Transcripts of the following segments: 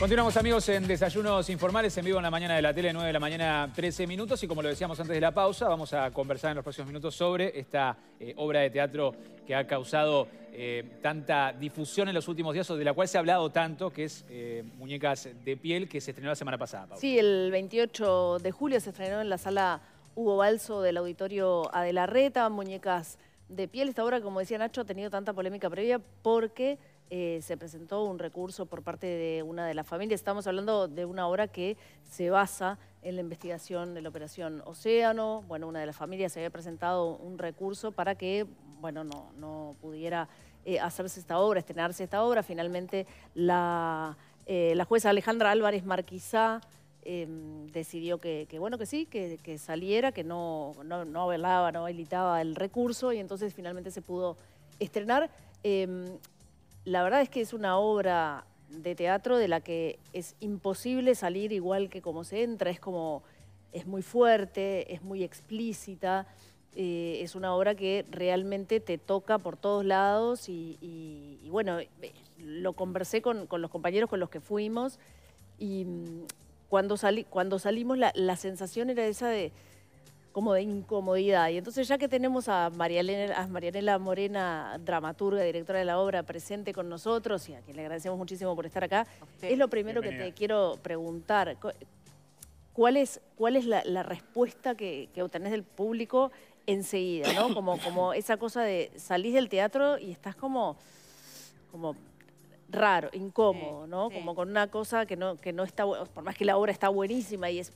Continuamos amigos en Desayunos Informales, en vivo en la mañana de la tele, 9 de la mañana, 13 minutos. Y como lo decíamos antes de la pausa, vamos a conversar en los próximos minutos sobre esta eh, obra de teatro que ha causado eh, tanta difusión en los últimos días, o de la cual se ha hablado tanto, que es eh, Muñecas de Piel, que se estrenó la semana pasada. Sí, el 28 de julio se estrenó en la sala Hugo Balso del Auditorio Adelarreta, Muñecas de Piel. Esta obra, como decía Nacho, ha tenido tanta polémica previa porque eh, se presentó un recurso por parte de una de las familias. Estamos hablando de una obra que se basa en la investigación de la operación Océano. Bueno, una de las familias se había presentado un recurso para que, bueno, no, no pudiera eh, hacerse esta obra, estrenarse esta obra. Finalmente, la, eh, jueza Alejandra Álvarez Marquizá em, decidió que, bueno, que sí, que, saliera, que no, no, no velaba, no habilitaba el recurso y entonces finalmente se pudo estrenar. Em, la verdad es que es una obra de teatro de la que es imposible salir igual que como se entra, es como, es muy fuerte, es muy explícita, eh, es una obra que realmente te toca por todos lados y, bueno, eh, lo conversé con, los compañeros con los que fuimos y mm, cuando, salí cuando salimos la, la sensación era esa de como de incomodidad. Y entonces ya que tenemos a Marianela, Morena, dramaturga, directora de la obra, presente con nosotros y a quien le agradecemos muchísimo por estar acá, es lo primero que te quiero preguntar. ¿Cuál es, la, respuesta que, obtenés del público enseguida? ¿no? Como, esa cosa de salís del teatro y estás como, como raro, incómodo, ¿no? Como con una cosa que no, que no está, por más que la obra está buenísima y es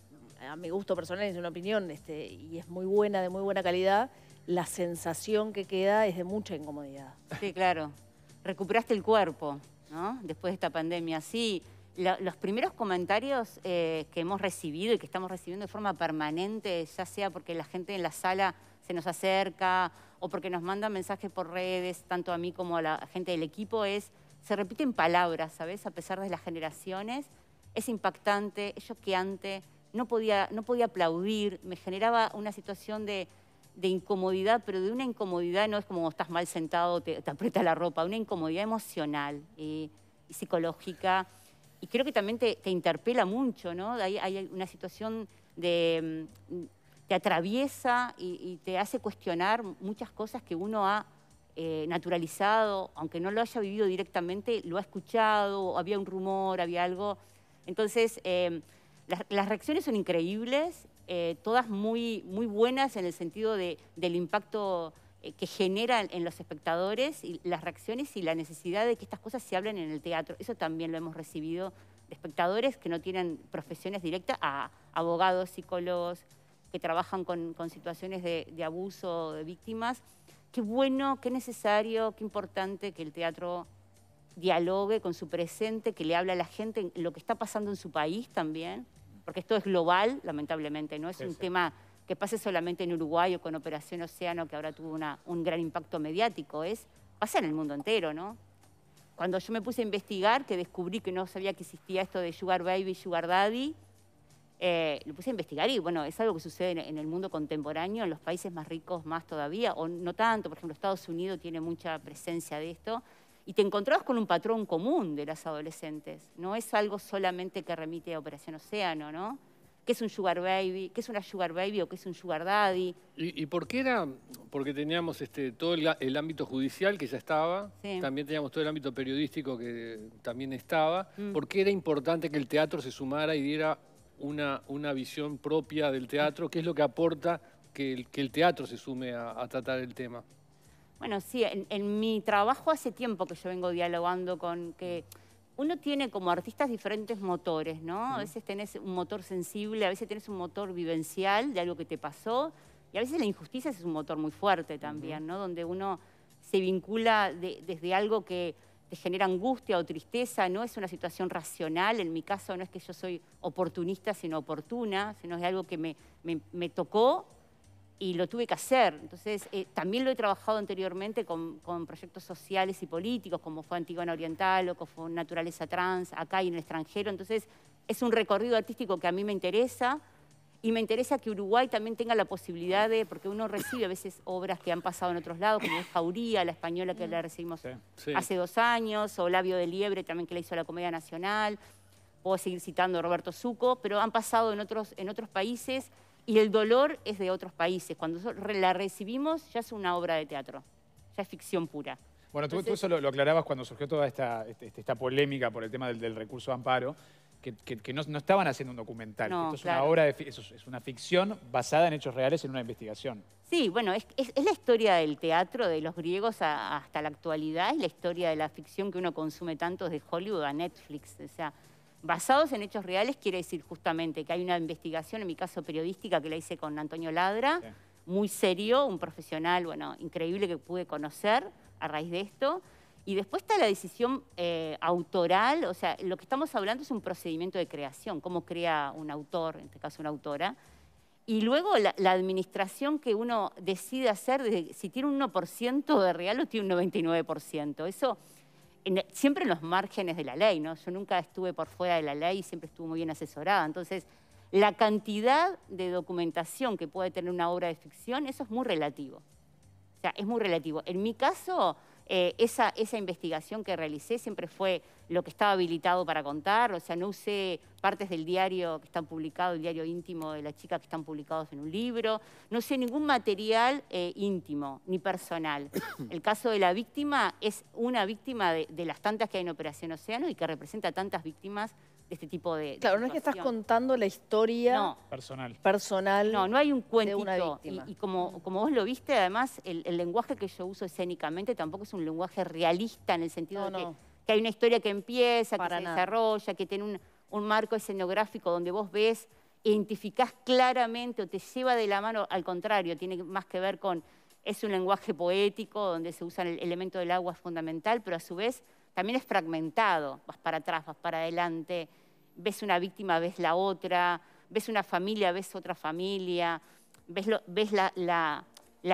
a mi gusto personal, es una opinión, este, y es muy buena, de muy buena calidad, la sensación que queda es de mucha incomodidad. Sí, claro. Recuperaste el cuerpo, ¿no? Después de esta pandemia. Sí, los primeros comentarios eh, que hemos recibido y que estamos recibiendo de forma permanente, ya sea porque la gente en la sala se nos acerca o porque nos manda mensajes por redes, tanto a mí como a la gente del equipo, es, se repiten palabras, ¿sabes? A pesar de las generaciones, es impactante, es choqueante, no podía, no podía aplaudir, me generaba una situación de, incomodidad, pero de una incomodidad, no es como estás mal sentado, te, aprieta la ropa, una incomodidad emocional eh, y psicológica. Y creo que también te, interpela mucho, ¿no? Hay, una situación de... Mm, te atraviesa y, te hace cuestionar muchas cosas que uno ha eh, naturalizado, aunque no lo haya vivido directamente, lo ha escuchado, había un rumor, había algo. Entonces... Eh, las, reacciones son increíbles, eh, todas muy, muy buenas en el sentido del impacto eh, que generan en los espectadores y las reacciones y la necesidad de que estas cosas se hablen en el teatro. Eso también lo hemos recibido de espectadores que no tienen profesiones directas a abogados, psicólogos, que trabajan con, situaciones de, de, abuso, de víctimas. Qué bueno, qué necesario, qué importante que el teatro dialogue con su presente, que le hable a la gente lo que está pasando en su país también, porque esto es global, lamentablemente, no es un tema que pase solamente en Uruguay o con Operación Océano, que ahora tuvo un gran impacto mediático, es pasa en el mundo entero, ¿no? Cuando yo me puse a investigar, que descubrí que no sabía que existía esto de Sugar Baby, Sugar Daddy, eh, lo puse a investigar y bueno, es algo que sucede en, en el mundo contemporáneo, en los países más ricos más todavía, o no tanto, por ejemplo, Estados Unidos tiene mucha presencia de esto, y te encontrabas con un patrón común de las adolescentes. No es algo solamente que remite a Operación Océano, ¿no? ¿Qué es un sugar baby? ¿Qué es una sugar baby o qué es un sugar daddy? ¿Y, por qué era? Porque teníamos este, todo el, ámbito judicial que ya estaba, también teníamos todo el ámbito periodístico que también estaba. Mm. ¿Por qué era importante que el teatro se sumara y diera una, visión propia del teatro? ¿Qué es lo que aporta que el, teatro se sume a tratar el tema? Bueno, sí, en, mi trabajo hace tiempo que yo vengo dialogando con que uno tiene como artistas diferentes motores, ¿no? A veces tenés un motor sensible, a veces tenés un motor vivencial de algo que te pasó y a veces la injusticia es un motor muy fuerte también, ¿no? Donde uno se vincula desde algo que te genera angustia o tristeza, no es una situación racional, en mi caso no es que yo soy oportunista, sino oportuna, sino es algo que me, me tocó y lo tuve que hacer. Entonces, eh, también lo he trabajado anteriormente con, proyectos sociales y políticos, como fue Antigona Oriental o como fue Naturaleza Trans, acá y en el extranjero. Entonces, es un recorrido artístico que a mí me interesa y me interesa que Uruguay también tenga la posibilidad de, porque uno recibe a veces obras que han pasado en otros lados, como es Jauría, la española que la recibimos hace dos años, o Labio de Liebre también que la hizo la Comedia Nacional, puedo seguir citando a Roberto Suco, pero han pasado en otros, en otros países y el dolor es de otros países. Cuando la recibimos ya es una obra de teatro, ya es ficción pura. Bueno, tú, tú, eso lo, aclarabas cuando surgió toda esta, este, este, esta polémica por el tema del, recurso de amparo, que, no, estaban haciendo un documental. No, Esto es una obra, es, una ficción basada en hechos reales en una investigación. Sí, bueno, es, la historia del teatro de los griegos hasta la actualidad, es la historia de la ficción que uno consume tanto desde Hollywood a Netflix. O sea, basados en hechos reales quiere decir justamente que hay una investigación, en mi caso periodística, que la hice con Antonio Ladra, muy serio, un profesional, bueno, increíble que pude conocer a raíz de esto. Y después está la decisión eh, autoral, o sea, lo que estamos hablando es un procedimiento de creación, cómo crea un autor, en este caso una autora. Y luego la, administración que uno decide hacer, si tiene un 1% de real o tiene un 99%. Eso siempre en los márgenes de la ley, ¿no? Yo nunca estuve por fuera de la ley siempre estuve muy bien asesorada. Entonces, la cantidad de documentación que puede tener una obra de ficción, eso es muy relativo. O sea, es muy relativo. En mi caso, eh, esa, esa investigación que realicé siempre fue lo que estaba habilitado para contar, o sea, no usé partes del diario que están publicados, el diario íntimo de la chica que están publicados en un libro, no usé ningún material eh, íntimo ni personal. El caso de la víctima es una víctima de, de las tantas que hay en Operación Océano y que representa tantas víctimas este tipo de... Claro, no es que estás contando la historia personal. personal. No, no hay un cuento. Y, como, como vos lo viste, además, el, lenguaje que yo uso escénicamente tampoco es un lenguaje realista en el sentido de que, hay una historia que empieza, que se desarrolla, que tiene un, un marco escenográfico donde vos ves, identificás claramente o te lleva de la mano, al contrario, tiene más que ver con... Es un lenguaje poético donde se usa el elemento del agua fundamental, pero a su vez también es fragmentado, vas para atrás, vas para adelante, ves una víctima, ves la otra, ves una familia, ves otra familia, ves, ves la,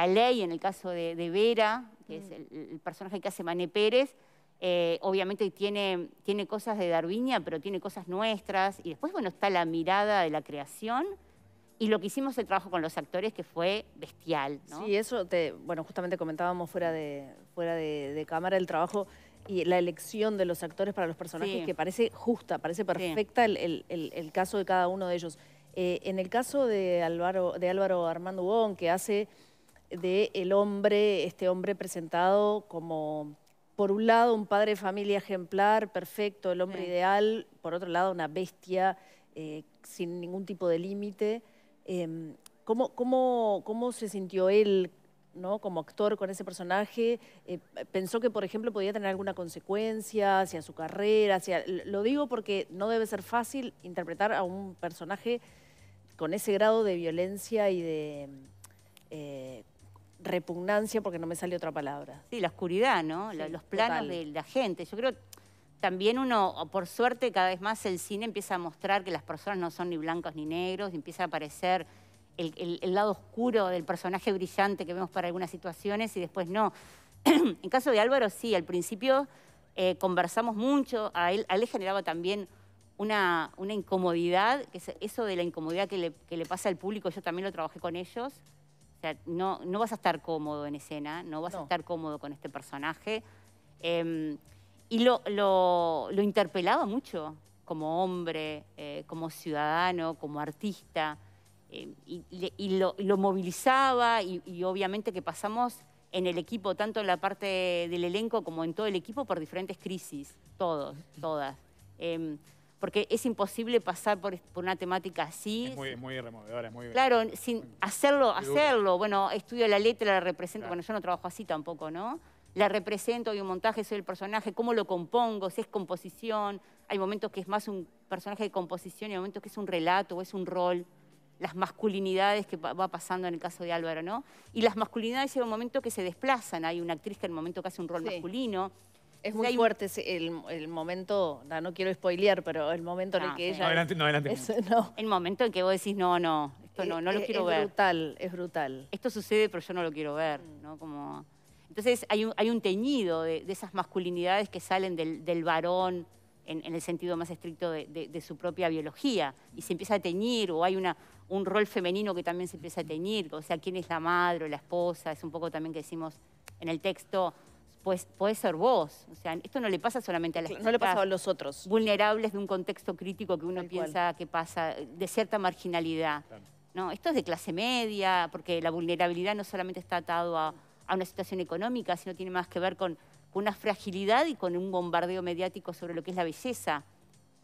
ley en el caso de, Vera, que es mm. el, personaje que hace Mané Pérez. Eh, obviamente tiene, tiene cosas de Darwinia pero tiene cosas nuestras. Y después, bueno, está la mirada de la creación y lo que hicimos el trabajo con los actores que fue bestial. Sí, eso, te, bueno, justamente comentábamos fuera fuera de cámara el trabajo y la elección de los actores para los personajes que parece justa, parece perfecta el, caso de cada uno de ellos. Eh, en el caso de Álvaro, de Álvaro Armando Bon, que hace de el hombre, este hombre presentado como, por un lado, un padre de familia ejemplar, perfecto, el hombre ideal, por otro lado, una bestia eh, sin ningún tipo de límite. Em, ¿cómo, cómo, cómo se sintió él como actor con ese personaje, eh, pensó que, por ejemplo, podía tener alguna consecuencia hacia su carrera, hacia... Lo digo porque no debe ser fácil interpretar a un personaje con ese grado de violencia y de eh, repugnancia, porque no me sale otra palabra. Sí, la oscuridad, ¿no? Los planos de la gente. Yo creo también uno, por suerte, cada vez más el cine empieza a mostrar que las personas no son ni blancos ni negros, empieza a aparecer el, lado oscuro del personaje brillante que vemos para algunas situaciones y después no. en caso de Álvaro, sí, al principio eh, conversamos mucho, a él, le generaba también una, incomodidad, que eso de la incomodidad que le, pasa al público, yo también lo trabajé con ellos. O sea, no, vas a estar cómodo en escena, no vas a estar cómodo con este personaje. Em, y lo, interpelaba mucho como hombre, eh, como ciudadano, como artista. Em, y, lo, movilizaba y, obviamente que pasamos en el equipo, tanto en la parte del elenco como en todo el equipo, por diferentes crisis, todos, todas. Em, porque es imposible pasar por, por, una temática así. Es muy, removedora, es muy... Claro, sin hacerlo, hacerlo. Bueno, estudio la letra, la represento. Bueno, yo no trabajo así tampoco, ¿no? La represento, y un montaje, soy el personaje, cómo lo compongo, si es composición. Hay momentos que es más un personaje de composición y hay momentos que es un relato o es un rol las masculinidades que va pasando en el caso de Álvaro, ¿no? Y las masculinidades llega un momento que se desplazan. Hay una actriz que en un momento que hace un rol masculino. Es muy fuerte el, el, momento, no, quiero spoilear, pero el momento en el ah, que ella... No, adelante, no, adelante. no. El momento en que vos decís, no, no, esto no, no lo eh, quiero ver. Es brutal, es brutal. Esto sucede, pero yo no lo quiero ver, mm. ¿no? Como... Entonces hay un, hay un teñido de, esas masculinidades que salen del, del varón, en, el sentido más estricto de, su propia biología, y se empieza a teñir, o hay una, un rol femenino que también se empieza a teñir, o sea, quién es la madre o la esposa, es un poco también que decimos en el texto, pues podés ser vos. O sea, esto no le pasa solamente a las personas No le pasa a los otros. Vulnerables de un contexto crítico que uno piensa que pasa, eh, de cierta marginalidad. No, esto es de clase media, porque la vulnerabilidad no solamente está atado a una situación económica, sino tiene más que ver con con una fragilidad y con un bombardeo mediático sobre lo que es la belleza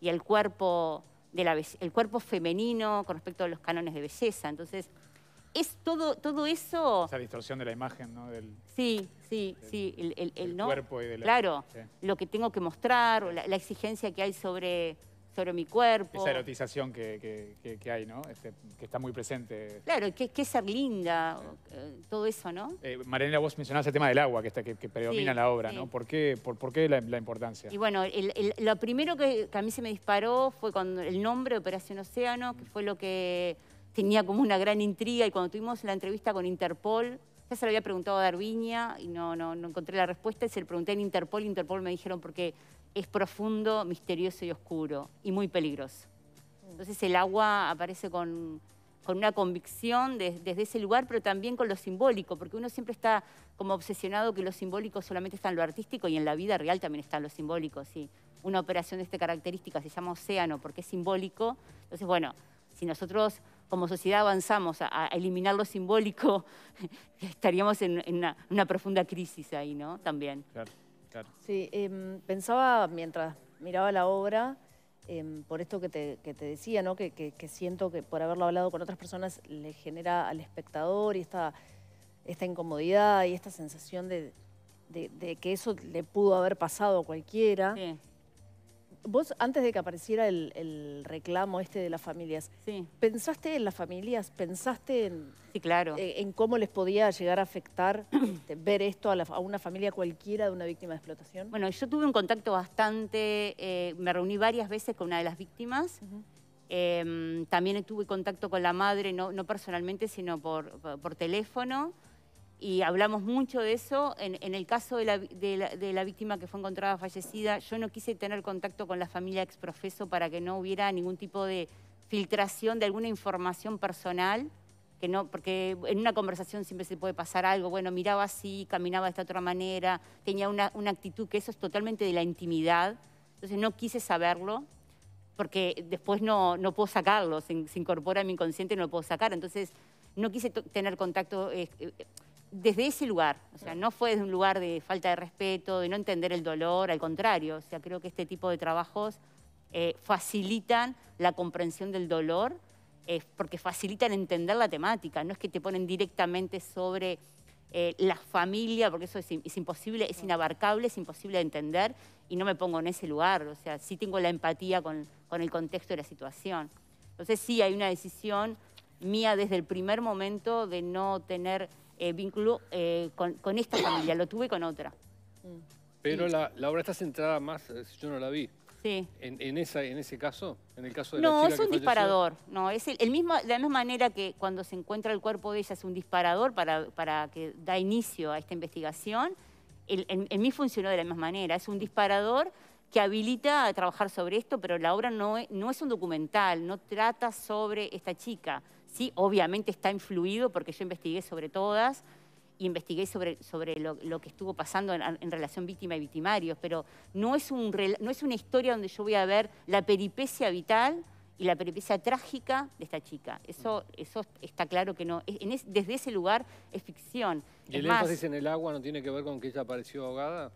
y el cuerpo, de el cuerpo femenino con respecto a los cánones de belleza. Entonces, es todo, todo eso... Esa distorsión de la imagen, ¿no? sí, sí, sí. El, ¿no? cuerpo y de la... Claro, lo que tengo que mostrar, la exigencia que hay sobre mi cuerpo. Esa erotización que, hay, ¿no? Este, que está muy presente. Claro, que, es ser linda, eh, todo eso, ¿no? Eh, Mariela, vos mencionabas el tema del agua que, está, que, predomina la obra, ¿no? ¿Por qué, por, la, importancia? Y bueno, lo primero que, a mí se me disparó fue cuando el nombre Operación Océano, que mm. fue lo que tenía como una gran intriga y cuando tuvimos la entrevista con Interpol, ya se lo había preguntado a Darviña y no, no, no encontré la respuesta. Y se lo pregunté en Interpol. Interpol me dijeron porque es profundo, misterioso y oscuro y muy peligroso. Entonces el agua aparece con, una convicción desde ese lugar, pero también con lo simbólico, porque uno siempre está como obsesionado que lo simbólico solamente está en lo artístico y en la vida real también están los simbólicos simbólico. Una operación de esta característica se llama océano porque es simbólico. Entonces, bueno, si nosotros como sociedad avanzamos a, eliminar lo simbólico, estaríamos en, una, profunda crisis ahí, ¿no? También. Sí, em, pensaba mientras miraba la obra, em, por esto que te, decía, ¿no? Que, siento que por haberlo hablado con otras personas le genera al espectador y esta, incomodidad y esta sensación de, de que eso le pudo haber pasado a cualquiera. Sí. Vos, antes de que apareciera el, reclamo este de las familias, ¿pensaste en las familias? ¿Pensaste en, sí, claro. Eh, en, cómo les podía llegar a afectar este, ver esto a, una familia cualquiera de una víctima de explotación? Bueno, yo tuve un contacto bastante, eh, me reuní varias veces con una de las víctimas. Em, también tuve contacto con la madre, no, personalmente, sino por, por teléfono y hablamos mucho de eso. En, el caso de la, de, víctima que fue encontrada fallecida, yo no quise tener contacto con la familia exprofeso para que no hubiera ningún tipo de filtración de alguna información personal, que no, porque en una conversación siempre se puede pasar algo, bueno, miraba así, caminaba de esta otra manera, tenía una, actitud que eso es totalmente de la intimidad, entonces no quise saberlo, porque después no, no puedo sacarlo, se, incorpora a mi inconsciente y no lo puedo sacar, entonces no quise tener contacto... Eh, eh, desde ese lugar, o sea, no fue desde un lugar de falta de respeto, de no entender el dolor, al contrario, o sea, creo que este tipo de trabajos eh, facilitan la comprensión del dolor, eh, porque facilitan entender la temática, no es que te ponen directamente sobre eh, la familia, porque eso es, imposible, es inabarcable, es imposible de entender y no me pongo en ese lugar, o sea, sí tengo la empatía con, con el contexto de la situación. Entonces sí hay una decisión mía desde el primer momento de no tener eh, vínculo eh, con, esta familia, lo tuve con otra. Pero la, obra está centrada más, eh, yo no la vi. Sí. En, esa, en ese caso, en el caso de no, la chica es un disparador. No, es el, mismo, de la misma manera que cuando se encuentra el cuerpo de ella es un disparador para, para que da inicio a esta investigación. en, mí funcionó de la misma manera. Es un disparador que habilita a trabajar sobre esto, pero la obra no, no es un documental, no trata sobre esta chica. Sí, obviamente está influido porque yo investigué sobre todas y investigué sobre, sobre lo, que estuvo pasando en, relación víctima y victimarios, pero no es, un, no es una historia donde yo voy a ver la peripecia vital y la peripecia trágica de esta chica. Eso, eso está claro que no. desde ese lugar es ficción. ¿Y el énfasis en el agua no tiene que ver con que ella apareció ahogada?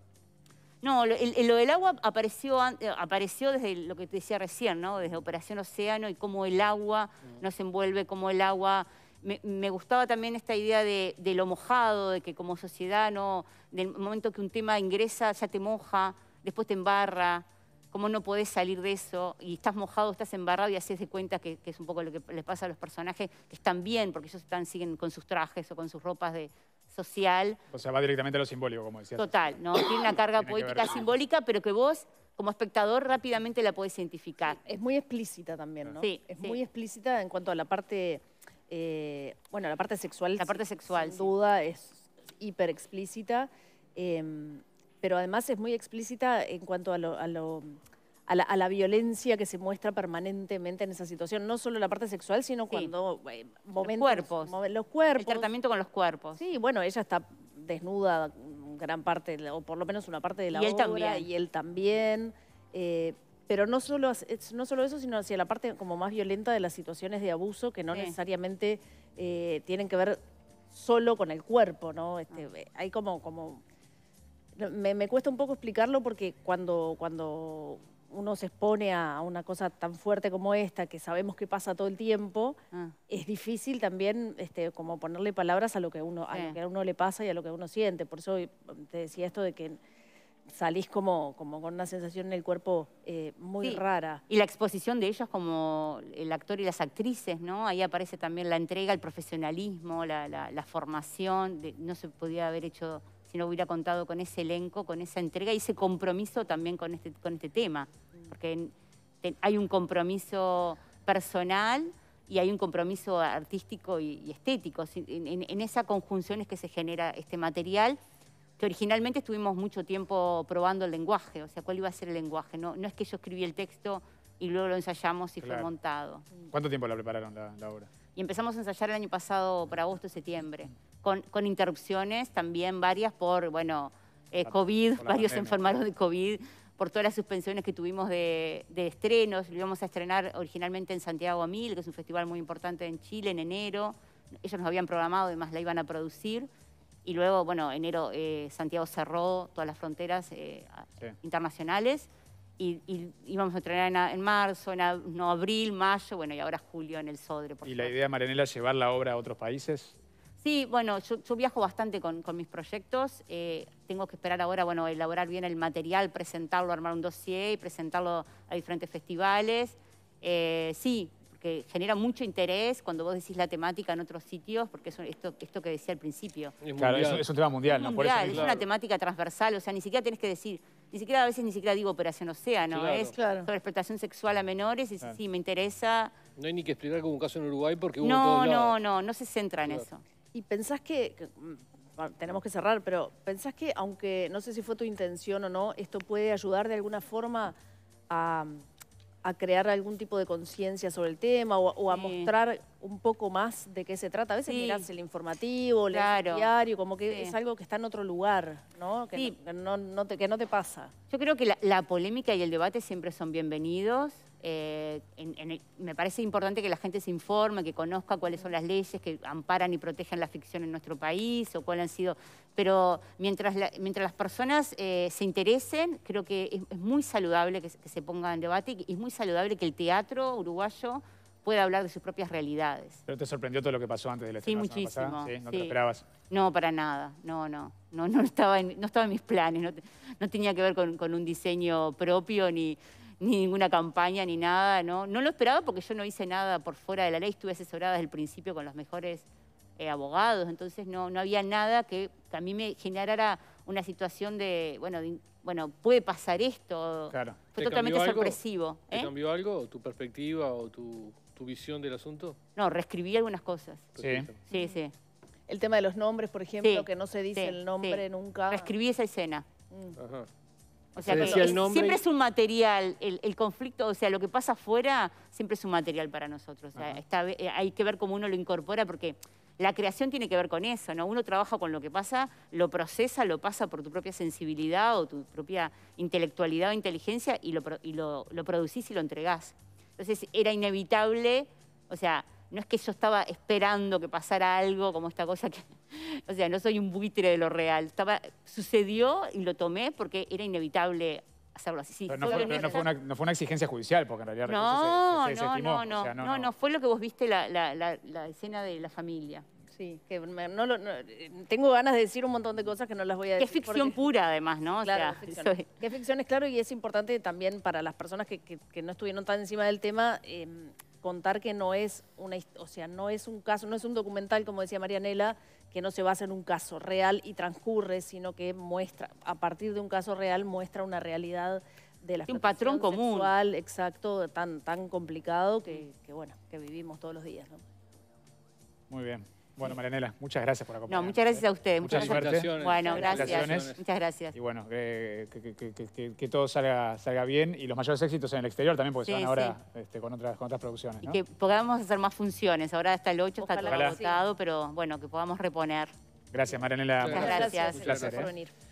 No, lo, del agua apareció, eh, apareció desde lo que te decía recién, ¿no? Desde Operación Océano y cómo el agua mm. nos envuelve, cómo el agua... Me, gustaba también esta idea de, lo mojado, de que como sociedad, no, del momento que un tema ingresa, ya te moja, después te embarra, cómo no podés salir de eso, y estás mojado, estás embarrado y haces de cuenta que, es un poco lo que les pasa a los personajes, que están bien, porque ellos están, siguen con sus trajes o con sus ropas de, social. O sea, va directamente a lo simbólico, como decías. Total, ¿no? Tiene una carga política poética simbólica, pero que vos, como espectador, rápidamente la podés identificar. Es muy explícita también, ¿no? Sí. Es muy explícita en cuanto a la parte, eh, bueno, la parte sexual. La parte sexual. duda es hiper explícita, em, pero además es muy explícita en cuanto a lo a la, violencia que se muestra permanentemente en esa situación. No solo la parte sexual, sino cuando eh, los cuerpos. Los cuerpos. El tratamiento con los cuerpos. Sí, bueno, ella está desnuda gran parte, o por lo menos una parte de la y también. Y él también. Eh, pero no solo, no solo eso, sino hacia la parte como más violenta de las situaciones de abuso que no necesariamente eh, tienen que ver solo con el cuerpo, ¿no? Este, ah. Hay como... como me, cuesta un poco explicarlo porque cuando, cuando uno se expone a una cosa tan fuerte como esta, que sabemos que pasa todo el tiempo, ah. es difícil también este, como ponerle palabras a lo, que uno, a lo que a uno le pasa y a lo que uno siente. Por eso mm, te decía esto de que salís como, como con una sensación en el cuerpo eh, muy rara. Y la exposición de ellos como el actor y las actrices, ¿no? Ahí aparece también la entrega, el profesionalismo, la, formación. no se podía haber hecho si no hubiera contado con ese elenco, con esa entrega y ese compromiso también con este, con este tema. Porque hay un compromiso personal y hay un compromiso artístico y, estético. En, esa conjunción es que se genera este material, que originalmente estuvimos mucho tiempo probando el lenguaje, o sea, cuál iba a ser el lenguaje. No, es que yo escribí el texto y luego lo ensayamos y fue montado. ¿Cuánto tiempo la prepararon la, obra? Y empezamos a ensayar el año pasado para agosto-septiembre con, interrupciones también varias por, bueno, eh, COVID, varios se enfermaron de COVID, por todas las suspensiones que tuvimos de, estrenos. Lo íbamos a estrenar originalmente en Santiago a Mil, que es un festival muy importante en Chile, en enero. Ellos nos habían programado, además la iban a producir. Y luego, bueno, enero eh, Santiago cerró todas las fronteras eh, internacionales. Y, íbamos a estrenar en, marzo, en no, abril, mayo, bueno, y ahora julio en el Sodre. ¿Y la idea, Marianela, llevar la obra a otros países? Sí, bueno, yo, viajo bastante con, mis proyectos. Eh, tengo que esperar ahora, bueno, elaborar bien el material, presentarlo, armar un dossier y presentarlo a diferentes festivales. Eh, sí, porque genera mucho interés cuando vos decís la temática en otros sitios, porque es esto, esto que decía al principio. claro, es, un tema mundial, ¿no? Por es una temática transversal, o sea, ni siquiera tenés que decir, ni siquiera a veces ni siquiera digo operación océano, no es sobre explotación sexual a menores, y sí, me interesa. No hay ni que explicar como un caso en Uruguay porque hubo No, no, no, no se centra en eso y pensás que, mm, tenemos que cerrar, pero pensás que, aunque no sé si fue tu intención o no, esto puede ayudar de alguna forma a, crear algún tipo de conciencia sobre el tema o, a mostrar un poco más de qué se trata. A veces mirás el informativo, el diario, como que es algo que está en otro lugar, Que, no, te, pasa. Yo creo que la, la polémica y el debate siempre son bienvenidos. Eh, me parece importante que la gente se informe, que conozca cuáles son las leyes que amparan y protegen la ficción en nuestro país o cuáles han sido. Pero mientras, mientras las personas eh, se interesen, creo que es, muy saludable que, se ponga en debate y es muy saludable que el teatro uruguayo pueda hablar de sus propias realidades. Pero te sorprendió todo lo que pasó antes la la Sí, muchísimo. ¿No te esperabas? No, para nada. No, no. No, estaba, en, no estaba en mis planes. No, tenía que ver con un diseño propio ni ni ninguna campaña ni nada, ¿no? No lo esperaba porque yo no hice nada por fuera de la ley, estuve asesorada desde el principio con los mejores eh, abogados, entonces no, no había nada que, a mí me generara una situación de, bueno, bueno puede pasar esto. Claro. Fue totalmente sorpresivo. ¿Te ¿eh? cambió algo tu perspectiva o tu, tu, visión del asunto? No, reescribí algunas cosas. Sí. Sí, sí. El tema de los nombres, por ejemplo, que no se dice el nombre nunca. Reescribí esa escena. Mm. Ajá. O siempre es un material, el, conflicto, o sea, lo que pasa afuera siempre es un material para nosotros. Eh, hay que ver cómo uno lo incorpora porque la creación tiene que ver con eso, ¿no? Uno trabaja con lo que pasa, lo procesa, lo pasa por tu propia sensibilidad o tu propia intelectualidad o inteligencia y lo, y lo producís y lo entregás. Entonces era inevitable, o sea, no es que yo estaba esperando que pasara algo como esta cosa que o sea, no soy un buitre de lo real. Estaba, sucedió y lo tomé porque era inevitable hacerlo así. Pero no, fue, una, exigencia judicial, porque en realidad no, se, se, no, no, no, no, no, no, fue lo que vos viste la, escena de la familia. Sí, tengo ganas de decir un montón de cosas que no las voy a decir. Que ficción pura, además, ¿no? Claro, ficción. Que es ficción, es claro, y es importante también para las personas que, no estuvieron tan encima del tema. Eh, contar que no es una, o sea, no es un caso, no es un documental, como decía Marianela, que no se basa en un caso real y transcurre, sino que muestra, a partir de un caso real, muestra una realidad de la un patrón común exacto tan tan complicado que, que, bueno que vivimos todos los días muy bien bueno, Marianela, muchas gracias por acompañarnos. No, muchas gracias a ustedes. Muchas, gracias. Bueno, gracias. Muchas gracias. Y bueno, eh, que, todo salga, salga bien y los mayores éxitos en el exterior también, porque se van ahora este, con, otras, con producciones. Y que podamos hacer más funciones. Ahora hasta el 8 está todo agotado, pero bueno, que podamos reponer. Gracias, Marianela. Muchas gracias. ¿eh? por venir.